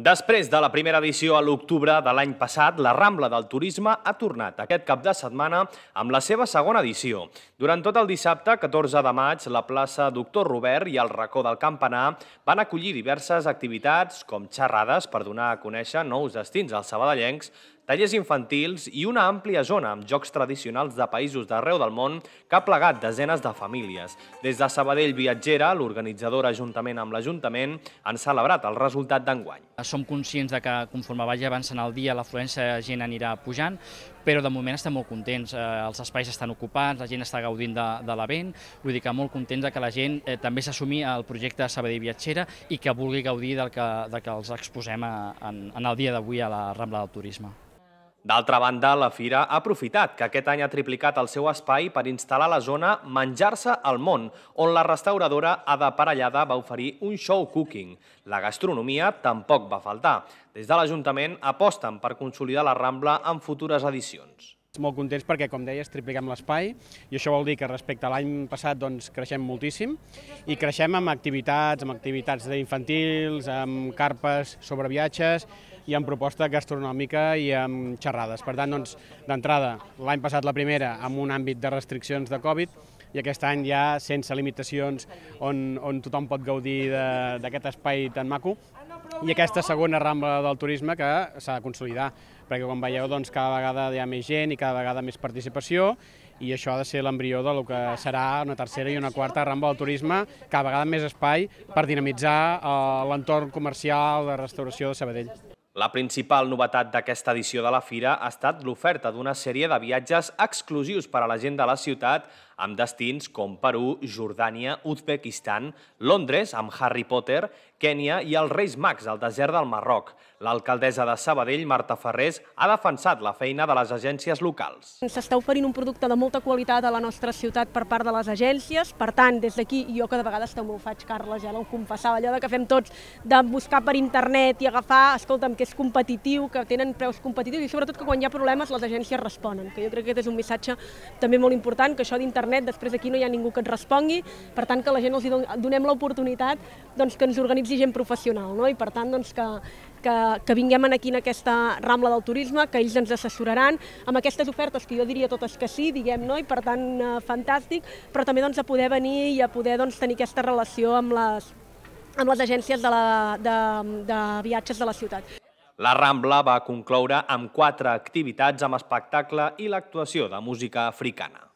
Després de la primera edició a l'octubre de l'any passat, la Rambla del Turisme ha tornat aquest cap de setmana amb la seva segona edició. Durant tot el dissabte, 14 de maig, la plaça Doctor Robert i el racó del Campanar van acollir diverses activitats, com xerrades per donar a conèixer nous destins als sabadellencs, tallers infantils i una àmplia zona amb jocs tradicionals de països d'arreu del món que ha plegat desenes de famílies. Des de Sabadell Viatgera, l'organitzadora, juntament amb l'Ajuntament, han celebrat el resultat d'enguany. Eh, som conscients de que conforme vagi avançant el dia l'afluència de gent anirà pujant, però de moment estem molt contents, eh, els espais estan ocupats, la gent està gaudint de, de l'event, vull dir que molt contents de que la gent eh, també s'assumi al projecte Sabadell Viatgera i que vulgui gaudir del que, de que els exposem en, en el dia d'avui a la Rambla del Turisme. D'altra banda, la Fira ha aprofitat que aquest any ha triplicat el seu espai per instal·lar la zona Menjar-se al món, on la restauradora Ada Parellada va oferir un show cooking. La gastronomia tampoc va faltar. Des de l'Ajuntament aposten per consolidar la Rambla en futures edicions. Molt contents perquè, com deies, tripliquem l'espai i això vol dir que respecte a l'any passat doncs, creixem moltíssim i creixem amb activitats, amb activitats d'infantils, amb carpes sobre viatges, i amb proposta gastronòmica i amb xerrades. Per tant, doncs, d'entrada, l'any passat la primera amb un àmbit de restriccions de Covid, i aquest any ja sense limitacions, on, on tothom pot gaudir d'aquest espai tan maco, i aquesta segona rambla del turisme que s'ha de consolidar, perquè com veieu doncs, cada vegada hi ha més gent i cada vegada més participació i això ha de ser l'embrió del que serà una tercera i una quarta rambla del turisme, cada vegada més espai per dinamitzar eh, l'entorn comercial de restauració de Sabadell. La principal novetat d'aquesta edició de la Fira ha estat l'oferta d'una sèrie de viatges exclusius per a la gent de la ciutat amb destins com Perú, Jordània, Uzbekistan, Londres amb Harry Potter, Kènia i els Reis Max al desert del Marroc. L'alcaldessa de Sabadell, Marta Ferrés, ha defensat la feina de les agències locals. S'està oferint un producte de molta qualitat a la nostra ciutat per part de les agències, per tant, des d'aquí, jo que de vegades també ho faig, Carles, ja no ho confessava, allò que fem tots de buscar per internet i agafar, escolta'm, que és competitiu, que tenen preus competitius i sobretot que quan hi ha problemes les agències responen, que jo crec que aquest és un missatge també molt important, que això d'internet després aquí no hi ha ningú que et respongui, per tant que la gent els donem l'oportunitat doncs, que ens organitzi gent professional no? i per tant doncs, que, que, que vinguem aquí en aquesta Rambla del Turisme, que ells ens assessoraran amb aquestes ofertes que jo diria totes que sí, diguem, no? i per tant eh, fantàstic, però també doncs, a poder venir i a poder doncs, tenir aquesta relació amb les, amb les agències de, la, de, de viatges de la ciutat. La Rambla va concloure amb quatre activitats amb espectacle i l'actuació de música africana.